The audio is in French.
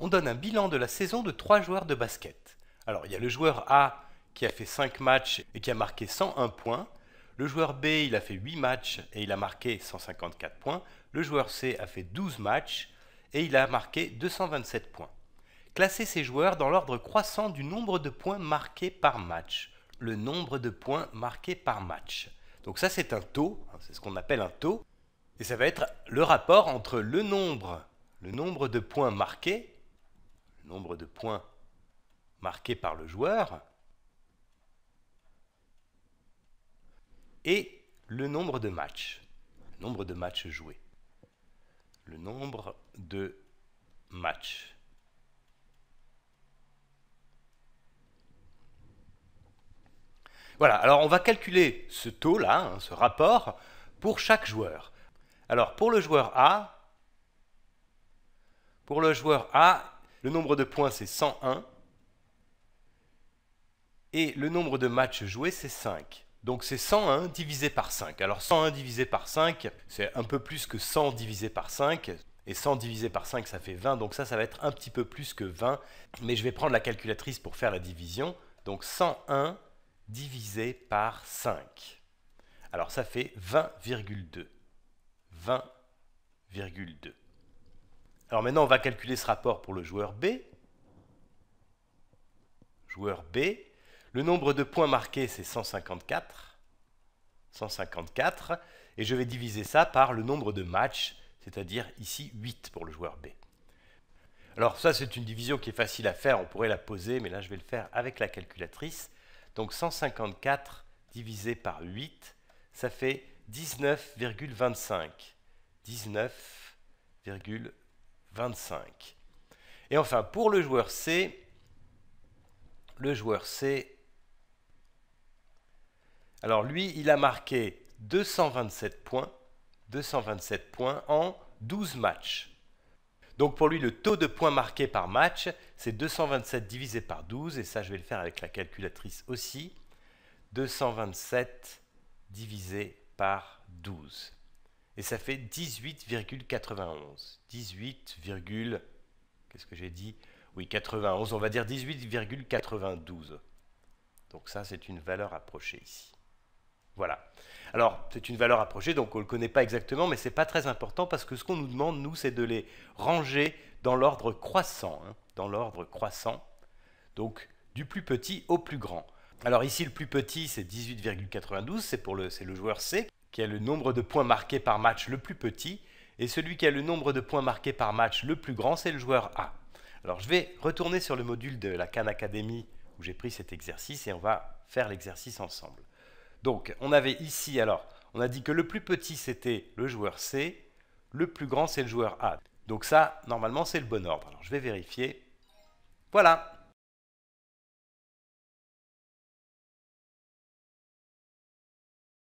on donne un bilan de la saison de trois joueurs de basket. Alors, il y a le joueur A qui a fait 5 matchs et qui a marqué 101 points. Le joueur B, il a fait 8 matchs et il a marqué 154 points. Le joueur C a fait 12 matchs et il a marqué 227 points. Classez ces joueurs dans l'ordre croissant du nombre de points marqués par match. Le nombre de points marqués par match. Donc ça c'est un taux, hein, c'est ce qu'on appelle un taux, et ça va être le rapport entre le nombre, le nombre de points marqués nombre de points marqués par le joueur, et le nombre de matchs, le nombre de matchs joués, le nombre de matchs. Voilà, alors on va calculer ce taux-là, hein, ce rapport, pour chaque joueur. Alors pour le joueur A, pour le joueur A, le nombre de points, c'est 101. Et le nombre de matchs joués, c'est 5. Donc c'est 101 divisé par 5. Alors 101 divisé par 5, c'est un peu plus que 100 divisé par 5. Et 100 divisé par 5, ça fait 20. Donc ça, ça va être un petit peu plus que 20. Mais je vais prendre la calculatrice pour faire la division. Donc 101 divisé par 5. Alors ça fait 20,2. 20,2. Alors maintenant, on va calculer ce rapport pour le joueur B. Joueur B, le nombre de points marqués, c'est 154. 154. Et je vais diviser ça par le nombre de matchs, c'est-à-dire ici 8 pour le joueur B. Alors ça, c'est une division qui est facile à faire. On pourrait la poser, mais là, je vais le faire avec la calculatrice. Donc 154 divisé par 8, ça fait 19,25. 19,25. 25. Et enfin, pour le joueur C, le joueur C, alors lui, il a marqué 227 points, 227 points en 12 matchs. Donc pour lui, le taux de points marqués par match, c'est 227 divisé par 12, et ça je vais le faire avec la calculatrice aussi. 227 divisé par 12. Et ça fait 18,91. 18, qu'est-ce que j'ai dit Oui, 91, on va dire 18,92. Donc ça, c'est une valeur approchée ici. Voilà. Alors, c'est une valeur approchée, donc on ne le connaît pas exactement, mais ce n'est pas très important parce que ce qu'on nous demande, nous, c'est de les ranger dans l'ordre croissant. Hein, dans l'ordre croissant. Donc, du plus petit au plus grand. Alors ici, le plus petit, c'est 18,92, c'est le, le joueur C qui a le nombre de points marqués par match le plus petit, et celui qui a le nombre de points marqués par match le plus grand, c'est le joueur A. Alors je vais retourner sur le module de la Khan Academy où j'ai pris cet exercice et on va faire l'exercice ensemble. Donc on avait ici, alors on a dit que le plus petit c'était le joueur C, le plus grand c'est le joueur A. Donc ça, normalement c'est le bon ordre. Alors je vais vérifier. Voilà,